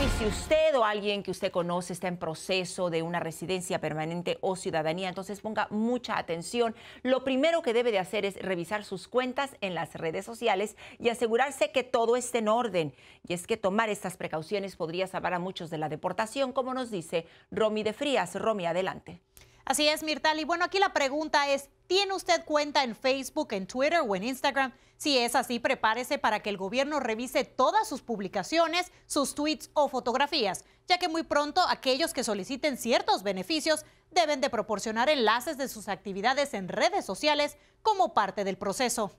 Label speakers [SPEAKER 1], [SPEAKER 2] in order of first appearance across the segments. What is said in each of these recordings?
[SPEAKER 1] y si usted o alguien que usted conoce está en proceso de una residencia permanente o ciudadanía, entonces ponga mucha atención. Lo primero que debe de hacer es revisar sus cuentas en las redes sociales y asegurarse que todo esté en orden. Y es que tomar estas precauciones podría salvar a muchos de la
[SPEAKER 2] deportación, como nos dice Romy de Frías. Romy, adelante. Así es, Mirtal. Y bueno, aquí la pregunta es, ¿tiene usted cuenta en Facebook, en Twitter o en Instagram? Si es así, prepárese para que el gobierno revise todas sus publicaciones, sus tweets o fotografías, ya que muy pronto aquellos que soliciten ciertos beneficios deben de proporcionar enlaces de sus actividades en redes sociales como parte del proceso.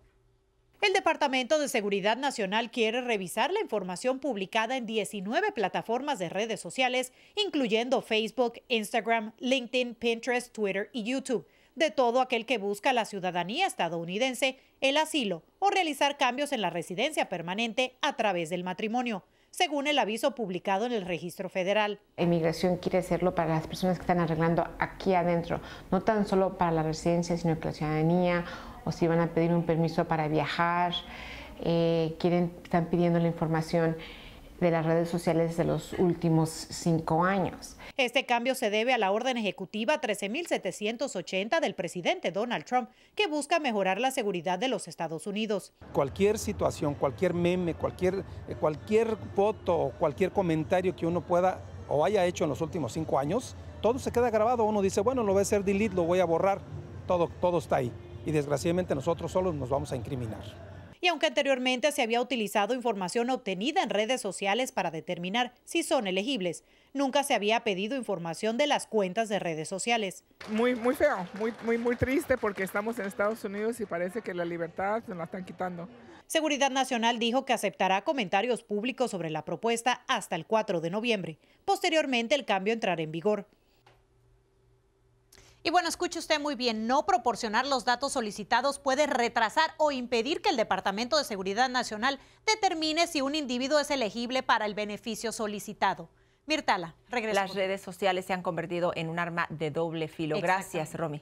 [SPEAKER 2] El Departamento de Seguridad Nacional quiere revisar la información publicada en 19 plataformas de redes sociales, incluyendo Facebook, Instagram, LinkedIn, Pinterest, Twitter y YouTube de todo aquel que busca la ciudadanía estadounidense, el asilo o realizar cambios en la residencia permanente a través del matrimonio, según el aviso publicado en el registro federal.
[SPEAKER 3] Inmigración quiere hacerlo para las personas que están arreglando aquí adentro, no tan solo para la residencia, sino que la ciudadanía o si van a pedir un permiso para viajar, eh, quieren, están pidiendo la información de las redes sociales de los últimos
[SPEAKER 4] cinco años.
[SPEAKER 2] Este cambio se debe a la orden ejecutiva 13.780 del presidente Donald Trump, que busca mejorar la seguridad de los Estados Unidos.
[SPEAKER 4] Cualquier situación, cualquier meme, cualquier, eh, cualquier foto o cualquier comentario que uno pueda o haya hecho en los últimos cinco años, todo se queda grabado. Uno dice, bueno, lo voy a hacer delete, lo voy a borrar. Todo, todo está ahí y desgraciadamente nosotros solos nos vamos a incriminar
[SPEAKER 2] y aunque anteriormente se había utilizado información obtenida en redes sociales para determinar si son elegibles, nunca se había pedido información de las cuentas de redes sociales. Muy, muy feo, muy, muy, muy triste porque estamos en Estados Unidos y parece que la libertad se la están quitando. Seguridad Nacional dijo que aceptará comentarios públicos sobre la propuesta hasta el 4 de noviembre. Posteriormente el cambio entrará en vigor. Y bueno, escuche usted muy bien, no proporcionar los datos solicitados puede retrasar o impedir que el Departamento de Seguridad Nacional determine si un individuo es elegible para el beneficio solicitado. Mirtala, regreso. Las
[SPEAKER 1] redes sociales se han convertido en un arma de doble filo. Gracias, Romy.